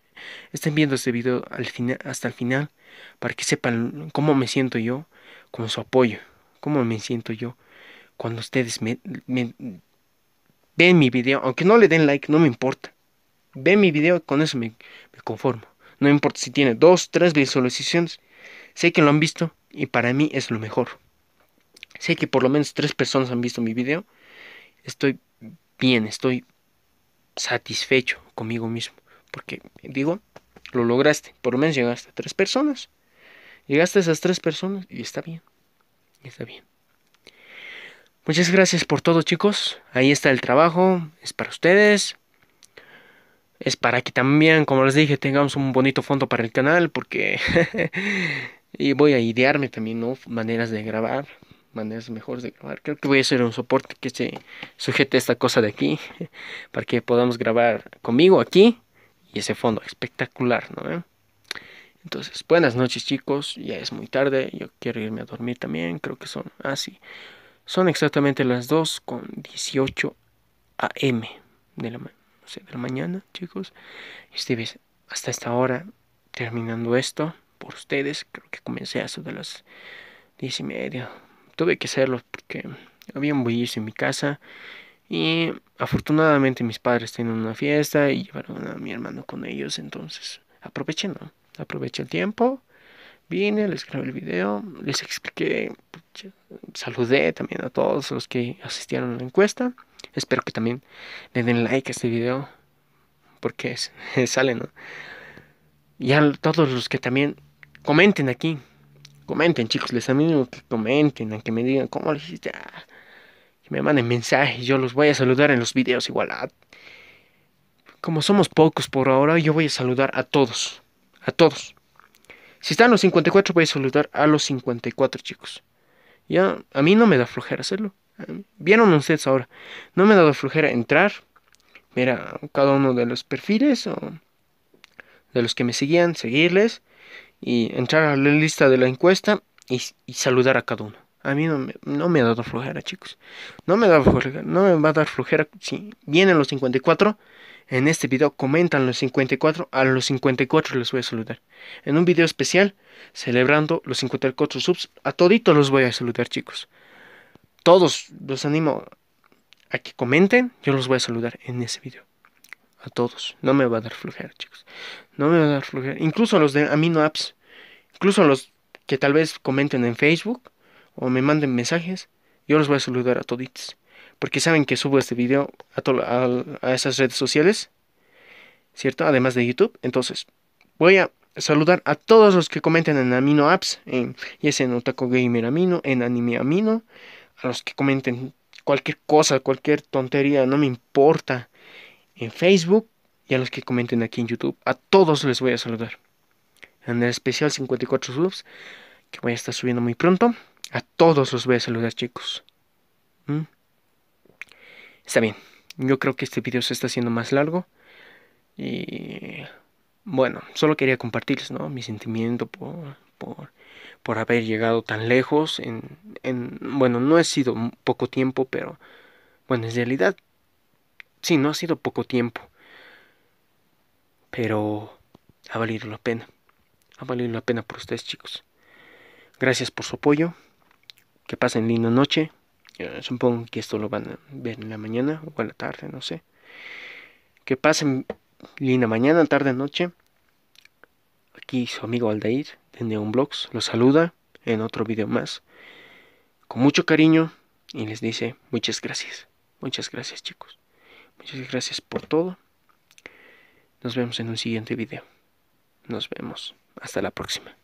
estén viendo este video al hasta el final para que sepan cómo me siento yo con su apoyo, cómo me siento yo cuando ustedes me, ven mi video, aunque no le den like, no me importa. Ven mi video, con eso me, conformo. No importa si tiene dos, tres visualizaciones, sé que lo han visto y para mí es lo mejor. Sé que por lo menos tres personas han visto mi video. Estoy bien, estoy satisfecho conmigo mismo. Porque digo, lo lograste. Por lo menos llegaste a tres personas. Llegaste a esas tres personas y está bien. está bien. Muchas gracias por todo chicos. Ahí está el trabajo. Es para ustedes. Es para que también, como les dije, tengamos un bonito fondo para el canal. Porque... y voy a idearme también, ¿no? Maneras de grabar maneras mejores de grabar. Creo que voy a hacer un soporte que se sujete a esta cosa de aquí para que podamos grabar conmigo aquí y ese fondo espectacular, ¿no? Entonces, buenas noches chicos, ya es muy tarde, yo quiero irme a dormir también, creo que son así. Ah, son exactamente las 2 con 18 am de la, de la mañana, chicos. Estuve hasta esta hora terminando esto por ustedes, creo que comencé hace de las 10 y media, tuve que hacerlo porque había un bullicio en mi casa y afortunadamente mis padres tienen una fiesta y llevaron a mi hermano con ellos, entonces aproveché, ¿no? Aproveché el tiempo, vine, les grabé el video, les expliqué, saludé también a todos los que asistieron a la encuesta. Espero que también le den like a este video porque sale, ¿no? Y a todos los que también comenten aquí Comenten, chicos, les animo que comenten, a que me digan cómo les hiciste. Ah, me manden mensajes, yo los voy a saludar en los videos igual. Ah". como somos pocos por ahora, yo voy a saludar a todos. A todos. Si están los 54, voy a saludar a los 54, chicos. Ya, a mí no me da flojera hacerlo. Vieron ustedes ahora. No me da dado flojera entrar. Mira, cada uno de los perfiles o de los que me seguían, seguirles y entrar a la lista de la encuesta y, saludar a cada uno. A mí no me, no me, ha dado flojera, chicos. No me da flojera, no me va a dar flojera si vienen los 54. En este video comentan los 54, a los 54 les voy a saludar. En un video especial, celebrando los 54 subs, a todito los voy a saludar, chicos. Todos los animo a que comenten, yo los voy a saludar en ese video a todos. No me va a dar flojera, chicos. No me va a dar flojera. Incluso a los de Amino Apps. Incluso a los que tal vez comenten en Facebook o me manden mensajes. Yo los voy a saludar a toditos. Porque saben que subo este video a, a, esas redes sociales. ¿Cierto? Además de YouTube. Entonces, voy a saludar a todos los que comenten en Amino Apps. En, ya sea en Otako Gamer Amino, en Anime Amino. A los que comenten cualquier cosa, cualquier tontería, no me importa en Facebook y a los que comenten aquí en YouTube. A todos les voy a saludar. En el especial 54 subs que voy a estar subiendo muy pronto. A todos los voy a saludar, chicos. ¿Mm? Está bien. Yo creo que este video se está haciendo más largo. Y bueno, solo quería compartirles ¿no? mi sentimiento por, por, haber llegado tan lejos. En, en, bueno, no ha sido poco tiempo, pero bueno, en realidad Sí, no ha sido poco tiempo. Pero ha valido la pena. Ha valido la pena por ustedes, chicos. Gracias por su apoyo. Que pasen linda noche. Eh, supongo que esto lo van a ver en la mañana o en la tarde, no sé. Que pasen linda mañana, tarde, noche. Aquí su amigo Aldair de Neon Blogs los saluda en otro video más. Con mucho cariño y les dice muchas gracias. Muchas gracias chicos. Muchas gracias por todo. Nos vemos en un siguiente video. Nos vemos. Hasta la próxima.